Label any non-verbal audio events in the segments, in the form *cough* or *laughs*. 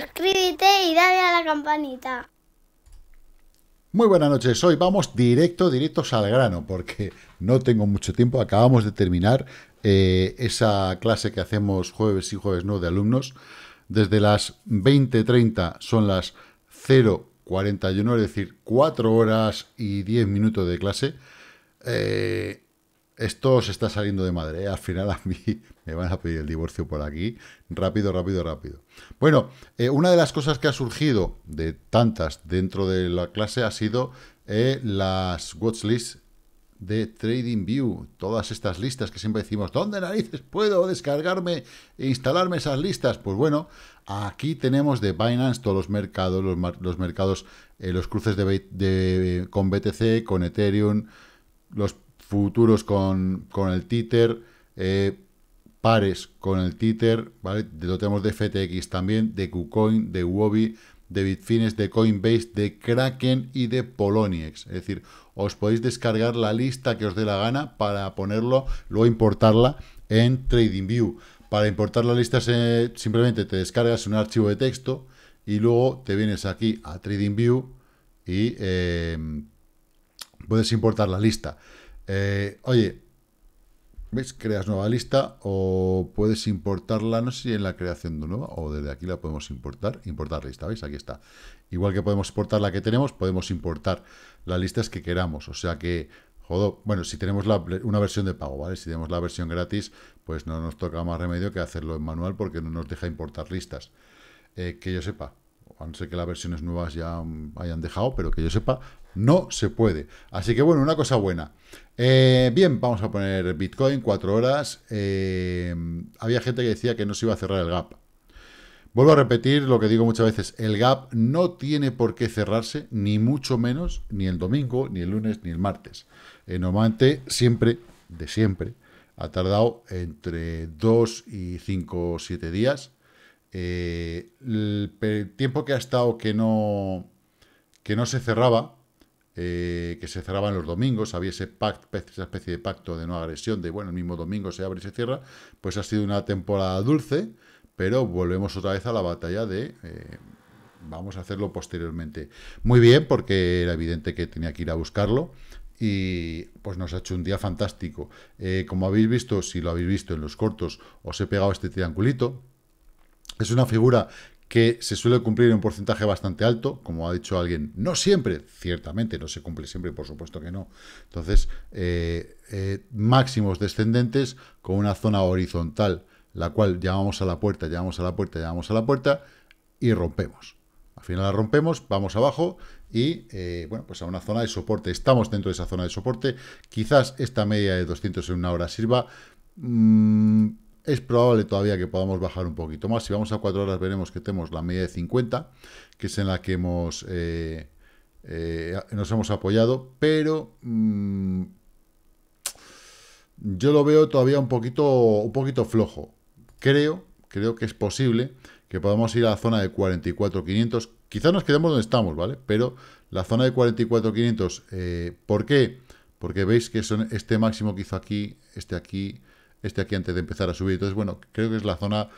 suscríbete y dale a la campanita. Muy buenas noches, hoy vamos directo, directos al grano, porque no tengo mucho tiempo, acabamos de terminar eh, esa clase que hacemos jueves y jueves no de alumnos, desde las 20.30 son las 0.41, es decir, 4 horas y 10 minutos de clase. Eh, esto se está saliendo de madre. ¿eh? Al final a mí *laughs* me van a pedir el divorcio por aquí. Rápido, rápido, rápido. Bueno, eh, una de las cosas que ha surgido de tantas dentro de la clase ha sido eh, las watchlists de TradingView. Todas estas listas que siempre decimos, ¿dónde narices puedo descargarme e instalarme esas listas? Pues bueno, aquí tenemos de Binance todos los mercados, los, mercados, eh, los cruces con BTC, con Ethereum, los futuros con, el títer, eh, pares con el títer, ¿vale? Lo tenemos de FTX también, de KuCoin, de Huobi, de Bitfinex, de Coinbase, de Kraken y de Poloniex. Es decir, os podéis descargar la lista que os dé la gana para ponerlo, luego importarla en TradingView. Para importar la lista simplemente te descargas un archivo de texto y luego te vienes aquí a TradingView y eh, puedes importar la lista. Eh, oye, ¿Veis? Creas nueva lista o puedes importarla, no sé si en la creación de nueva o desde aquí la podemos importar. Importar lista, ¿veis? Aquí está. Igual que podemos exportar la que tenemos, podemos importar las listas que queramos. O sea que, jodo, bueno, si tenemos una versión de pago, ¿vale? Si tenemos la versión gratis, pues no nos toca más remedio que hacerlo en manual porque no nos deja importar listas. Eh, que yo sepa, a no ser que las versiones nuevas ya hayan dejado, pero que yo sepa, no se puede. Así que bueno, una cosa buena. Eh, bien, vamos a poner Bitcoin, cuatro horas. Eh, había gente que decía que no se iba a cerrar el gap. Vuelvo a repetir lo que digo muchas veces. El gap no tiene por qué cerrarse, ni mucho menos, ni el domingo, ni el lunes, ni el martes. en eh, normalmente, siempre, de siempre, ha tardado entre 2 y 5 o 7 días. el tiempo que ha estado que no, que no se cerraba, eh, que se cerraban los domingos, había ese esa especie de pacto de no agresión, de bueno, el mismo domingo se abre y se cierra, pues ha sido una temporada dulce, pero volvemos otra vez a la batalla de... Eh, vamos a hacerlo posteriormente. Muy bien, porque era evidente que tenía que ir a buscarlo y pues nos ha hecho un día fantástico. Eh, como habéis visto, si lo habéis visto en los cortos, os he pegado este triangulito. Es una figura que se suele cumplir en un porcentaje bastante alto, como ha dicho alguien, no siempre, ciertamente, no se cumple siempre, por supuesto que no. Entonces, eh, eh, máximos descendentes con una zona horizontal, la cual llamamos a la puerta, llamamos a la puerta, llamamos a la puerta y rompemos. Al final la rompemos, vamos abajo y, eh, bueno, pues a una zona de soporte. Estamos dentro de esa zona de soporte. Quizás esta media de 200 en una hora sirva. Mm, es probable todavía que podamos bajar un poquito más. Si vamos a 4 horas veremos que tenemos la media de 50, que es en la que hemos eh, eh, nos hemos apoyado, pero mm, yo lo veo todavía un poquito, un poquito flojo. Creo, creo que es posible que podamos ir a la zona de 44.500. Quizás nos quedemos donde estamos, ¿vale? Pero la zona de 44.500, eh, ¿por qué? Porque veis que son este máximo que hizo aquí, este aquí, este aquí antes de empezar a subir. Entonces, bueno, creo que es la zona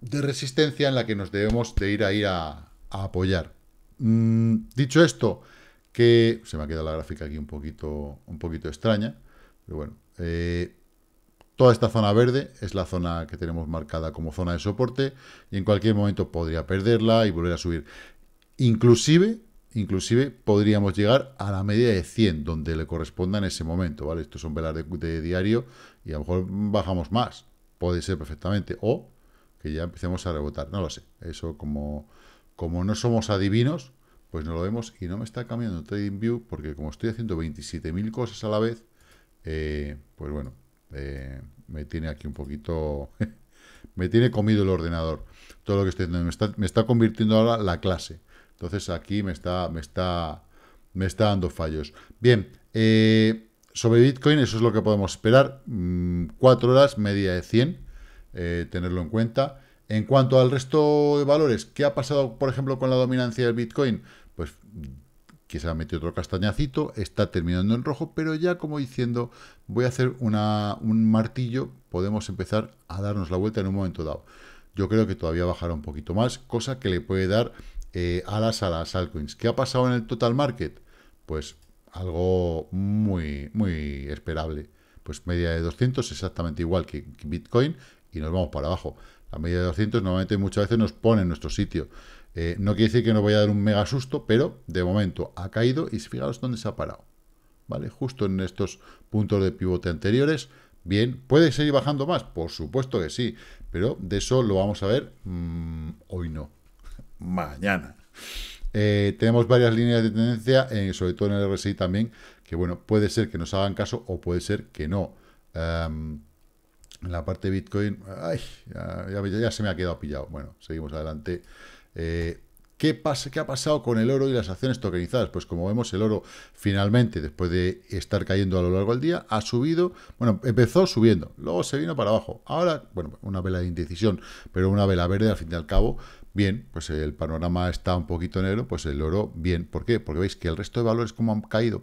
de resistencia en la que nos debemos de ir a ir a, apoyar. Mm, dicho esto, que se me ha quedado la gráfica aquí un poquito, un poquito extraña, pero bueno, eh, toda esta zona verde es la zona que tenemos marcada como zona de soporte y en cualquier momento podría perderla y volver a subir. Inclusive inclusive podríamos llegar a la media de 100, donde le corresponda en ese momento, ¿vale? Estos son velas de, de, diario y a lo mejor bajamos más, puede ser perfectamente, o que ya empecemos a rebotar, no lo sé, eso como, como no somos adivinos, pues no lo vemos y no me está cambiando TradingView porque como estoy haciendo 27.000 cosas a la vez, eh, pues bueno, eh, me tiene aquí un poquito... *laughs* me tiene comido el ordenador, todo lo que estoy haciendo. me está convirtiendo ahora la clase entonces aquí me está, me está, me está dando fallos. Bien, eh, sobre Bitcoin eso es lo que podemos esperar. Mm, cuatro horas, media de 100, eh, tenerlo en cuenta. En cuanto al resto de valores, ¿qué ha pasado, por ejemplo, con la dominancia del Bitcoin? Pues que se ha metido otro castañacito, está terminando en rojo, pero ya como diciendo, voy a hacer un martillo, podemos empezar a darnos la vuelta en un momento dado. Yo creo que todavía bajará un poquito más, cosa que le puede dar eh, alas a las altcoins. ¿Qué ha pasado en el total market? Pues algo muy, muy esperable. Pues media de 200, exactamente igual que Bitcoin, y nos vamos para abajo. La media de 200 normalmente muchas veces nos pone en nuestro sitio. Eh, no quiere decir que nos vaya a dar un mega susto, pero de momento ha caído y fijaros dónde se ha parado. ¿Vale? Justo en estos puntos de pivote anteriores. Bien, ¿puede seguir bajando más? Por supuesto que sí, pero de eso lo vamos a ver mm, hoy no mañana. Eh, tenemos varias líneas de tendencia, eh, sobre todo en el RSI también, que bueno, puede ser que nos hagan caso o puede ser que no. Em, en la parte de Bitcoin, ay, ya, se me ha quedado pillado. Bueno, seguimos adelante. Eh, ¿Qué, pasa, ¿Qué ha pasado con el oro y las acciones tokenizadas? Pues como vemos, el oro finalmente, después de estar cayendo a lo largo del día, ha subido. Bueno, empezó subiendo, luego se vino para abajo. Ahora, bueno, una vela de indecisión, pero una vela verde al fin y al cabo bien, pues el panorama está un poquito negro, pues el oro, bien. ¿Por qué? Porque veis que el resto de valores como han caído,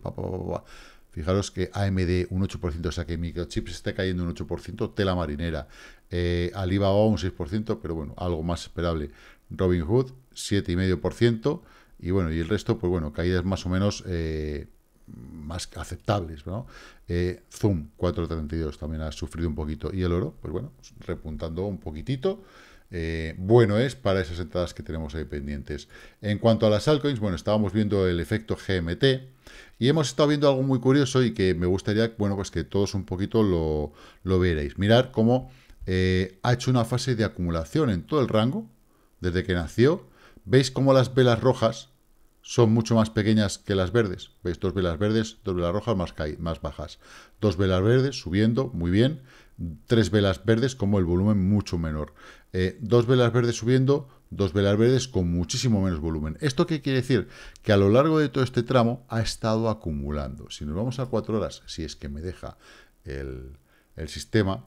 Fijaros que AMD un 8%, o sea que Microchips está cayendo un 8%, tela marinera. Eh, Alibaba un 6%, pero bueno, algo más esperable. Robinhood 7,5%. Y bueno, y el resto, pues bueno, caídas más o menos eh, más aceptables, ¿no? Eh, Zoom 4,32 también ha sufrido un poquito. Y el oro, pues bueno, repuntando un poquitito. Eh, bueno es para esas entradas que tenemos ahí pendientes. En cuanto a las altcoins, bueno, estábamos viendo el efecto GMT y hemos estado viendo algo muy curioso y que me gustaría, bueno, pues que todos un poquito lo, lo vierais. Mirar cómo eh, ha hecho una fase de acumulación en todo el rango desde que nació. Veis cómo las velas rojas son mucho más pequeñas que las verdes. Veis dos velas verdes, dos velas rojas más, más bajas. Dos velas verdes subiendo, muy bien tres velas verdes como el volumen mucho menor. Eh, dos velas verdes subiendo, dos velas verdes con muchísimo menos volumen. ¿Esto qué quiere decir? Que a lo largo de todo este tramo ha estado acumulando. Si nos vamos a cuatro horas, si es que me deja el, el sistema,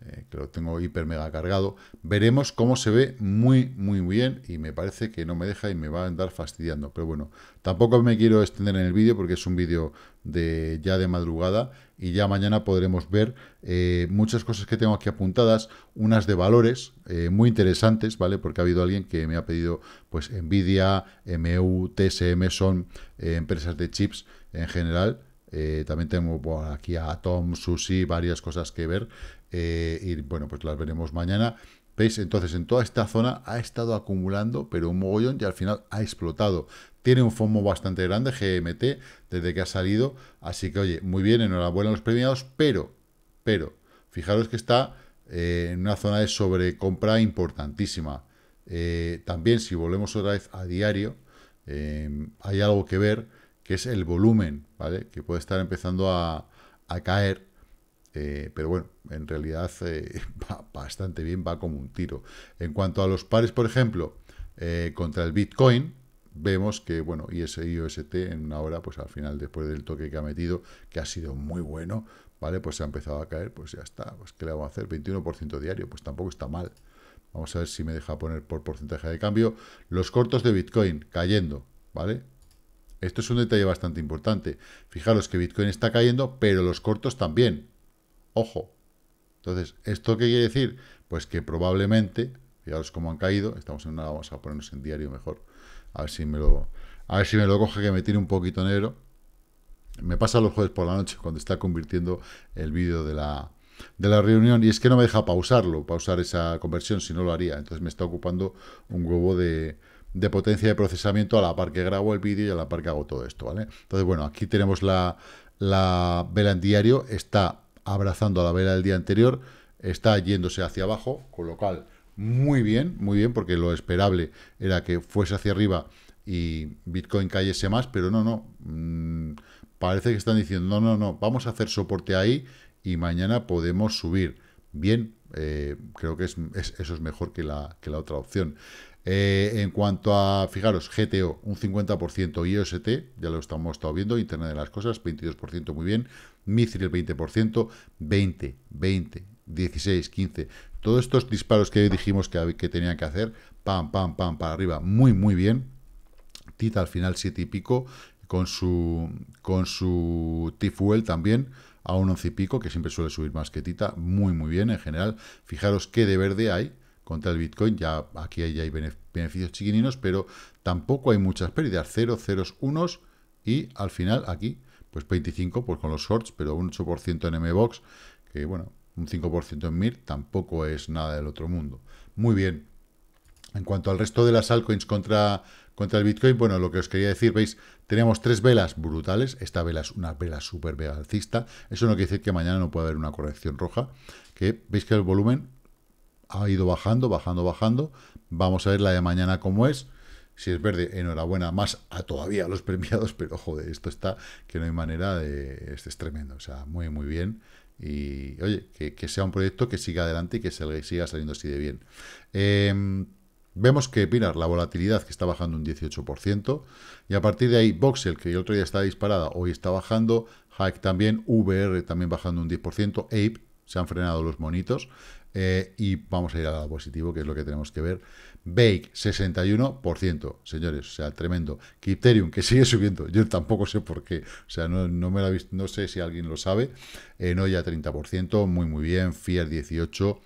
eh, que lo tengo hiper mega cargado. Veremos cómo se ve muy, muy bien y me parece que no me deja y me va a andar fastidiando. Pero bueno, tampoco me quiero extender en el vídeo porque es un vídeo de ya de madrugada y ya mañana podremos ver eh, muchas cosas que tengo aquí apuntadas, unas de valores eh, muy interesantes, ¿vale? Porque ha habido alguien que me ha pedido, pues, NVIDIA, MU, TSM, son empresas de chips en general, también tengo aquí a Tom, Susi, varias cosas que ver. Eh, y bueno, pues las veremos mañana. ¿Veis? Entonces, en toda esta zona ha estado acumulando, pero un mogollón y al final ha explotado. Tiene un FOMO bastante grande, GMT, desde que ha salido. Así que, oye, muy bien, enhorabuena a los premiados, pero, pero, fijaros que está eh, en una zona de sobrecompra importantísima. Eh, también, si volvemos otra vez a diario, em, hay algo que ver, que es el volumen, ¿vale? Que puede estar empezando a, a caer eh, pero bueno, en realidad eh, *laughs* va bastante bien, va como un tiro. En cuanto a los pares, por ejemplo, eh, contra el Bitcoin, vemos que, bueno, ISIOST en una hora, pues al final, después del toque que ha metido, que ha sido muy bueno, ¿vale? Pues se ha empezado a caer, pues ya está. Pues ¿qué le vamos a hacer? 21% diario, pues tampoco está mal. Vamos a ver si me deja poner por porcentaje de cambio. Los cortos de Bitcoin cayendo, ¿vale? Esto es un detalle bastante importante. Fijaros que Bitcoin está cayendo, pero los cortos también. Ojo. Entonces, ¿esto qué quiere decir? Pues que probablemente, fijaros cómo han caído, estamos en una, vamos a ponernos en diario mejor, a ver si me lo, a ver si me lo coge que me tiene un poquito negro. Me pasa los jueves por la noche cuando está convirtiendo el vídeo de la, de la reunión y es que no me deja pausarlo, pausar esa conversión si no lo haría. Entonces me está ocupando un huevo de, potencia de procesamiento a la par que grabo el vídeo y a la par que hago todo esto, ¿vale? Entonces, bueno, aquí tenemos la, la vela en diario, está abrazando a la vela del día anterior, está yéndose hacia abajo, con lo cual muy bien, muy bien, porque lo esperable era que fuese hacia arriba y Bitcoin cayese más, pero no, no, mm, parece que están diciendo, no, no, no, vamos a hacer soporte ahí y mañana podemos subir. Bien, eh, creo que eso es mejor que que la otra opción. Eh, en cuanto a, fijaros, GTO, un 50%, IOST, ya lo estamos estado viendo, Internet de las Cosas, 22%, muy bien, MICRI el 20%, 20, 20, 16, 15, todos estos disparos que dijimos que, que tenían que hacer, pam, pam, pam, para arriba, muy, muy bien, TITA al final 7 y pico, con su, con su T-Fuel también, a un 11 y pico, que siempre suele subir más que Tita, muy, muy bien en general, fijaros qué de verde hay, contra el Bitcoin, ya aquí ya hay beneficios chiquininos, pero tampoco hay muchas pérdidas, 0, 0, 1 y al final aquí, pues 25, pues con los shorts, pero un 8% en MBOX, que bueno, un 5% en MIR tampoco es nada del otro mundo. Muy bien. En cuanto al resto de las altcoins contra, contra el Bitcoin, bueno, lo que os quería decir, veis, tenemos tres velas brutales. Esta vela es una vela súper alcista. Eso no quiere decir que mañana no pueda haber una corrección roja. Que veis que el volumen ha ido bajando, bajando, bajando. Vamos a ver la de mañana cómo es. Si es verde, enhorabuena, más a ah, todavía los premiados, pero joder, esto está, que no hay manera de... Este es tremendo, o sea, muy, muy bien. Y oye, que, sea un proyecto que siga adelante y que siga saliendo así de bien. Em, vemos que, mirar, la volatilidad que está bajando un 18%, y a partir de ahí, Voxel, que el otro día estaba disparada, hoy está bajando, Hike también, VR también bajando un 10%, Ape se han frenado los monitos eh, y vamos a ir al lado positivo, que es lo que tenemos que ver. Bake, 61%, señores, o sea, tremendo. ethereum que sigue subiendo, yo tampoco sé por qué, o sea, no, no me la visto, no sé si alguien lo sabe. Noya, 30%, muy, muy bien. Fier, 18%.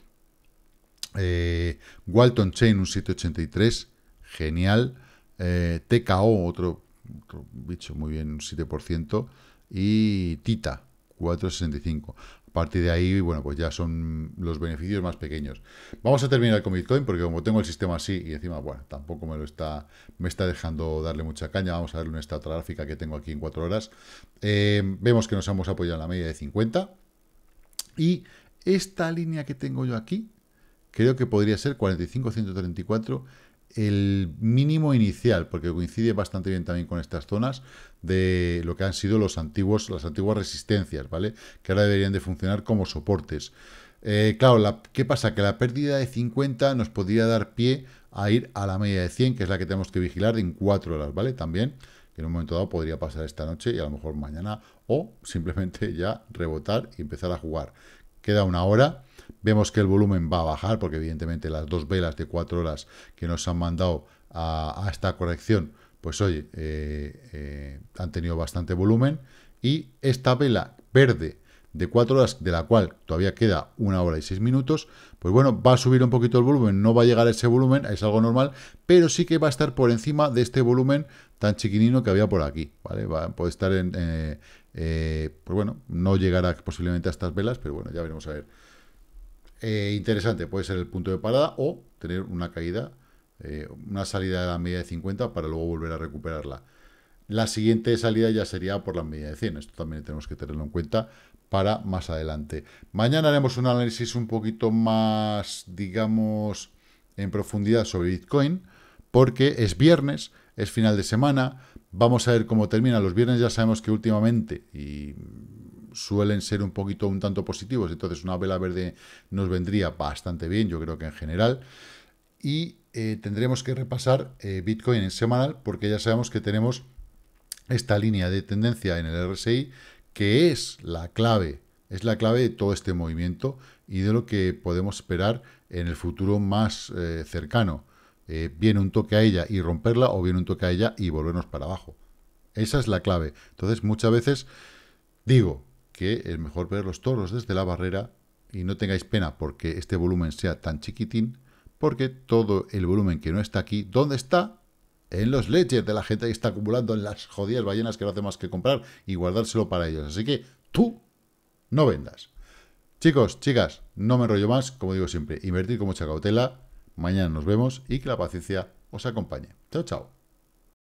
Eh, Walton Chain, un 783, genial. Eh, TKO, otro, otro bicho muy bien, un 7%. Y Tita, 4,65 partir de ahí, bueno, pues ya son los beneficios más pequeños. Vamos a terminar con Bitcoin porque como tengo el sistema así y encima, bueno, tampoco me lo está, me está dejando darle mucha caña. Vamos a ver en esta otra gráfica que tengo aquí en cuatro horas. Eh, vemos que nos hemos apoyado en la media de 50. Y esta línea que tengo yo aquí, creo que podría ser 45, 134 el mínimo inicial, porque coincide bastante bien también con estas zonas de lo que han sido los antiguos, las antiguas resistencias, ¿vale? Que ahora deberían de funcionar como soportes. Eh, claro, ¿qué pasa? Que la pérdida de 50 nos podría dar pie a ir a la media de 100, que es la que tenemos que vigilar en 4 horas, ¿vale? También, que en un momento dado podría pasar esta noche y a lo mejor mañana, o simplemente ya rebotar y empezar a jugar. Queda una hora, Vemos que el volumen va a bajar, porque evidentemente las dos velas de cuatro horas que nos han mandado a, esta corrección, pues oye, eh, eh, han tenido bastante volumen. Y esta vela verde de cuatro horas, de la cual todavía queda una hora y seis minutos, pues bueno, va a subir un poquito el volumen, no va a llegar a ese volumen, es algo normal, pero sí que va a estar por encima de este volumen tan chiquinino que había por aquí, ¿vale? puede estar en, eh, pues bueno, no llegará posiblemente a estas velas, pero bueno, ya veremos a ver eh, interesante, puede ser el punto de parada o tener una caída, eh, una salida de la media de 50 para luego volver a recuperarla. La siguiente salida ya sería por la media de 100, esto también tenemos que tenerlo en cuenta para más adelante. Mañana haremos un análisis un poquito más, digamos, en profundidad sobre Bitcoin, porque es viernes, es final de semana, vamos a ver cómo termina. Los viernes ya sabemos que últimamente, y suelen ser un poquito un tanto positivos, entonces una vela verde nos vendría bastante bien, yo creo que en general. Y eh, tendremos que repasar eh, Bitcoin en semanal porque ya sabemos que tenemos esta línea de tendencia en el RSI que es la clave, es la clave de todo este movimiento y de lo que podemos esperar en el futuro más eh, cercano. viene un toque a ella y romperla o viene un toque a ella y volvernos para abajo. Esa es la clave. Entonces muchas veces digo, que es mejor ver los toros desde la barrera y no tengáis pena porque este volumen sea tan chiquitín, porque todo el volumen que no está aquí, ¿dónde está? En los leches de la gente que está acumulando en las jodidas ballenas que no hace más que comprar y guardárselo para ellos. Así que tú no vendas. Chicos, chicas, no me enrollo más, como digo siempre, invertir con mucha cautela. Mañana nos vemos y que la paciencia os acompañe. Chao, chao.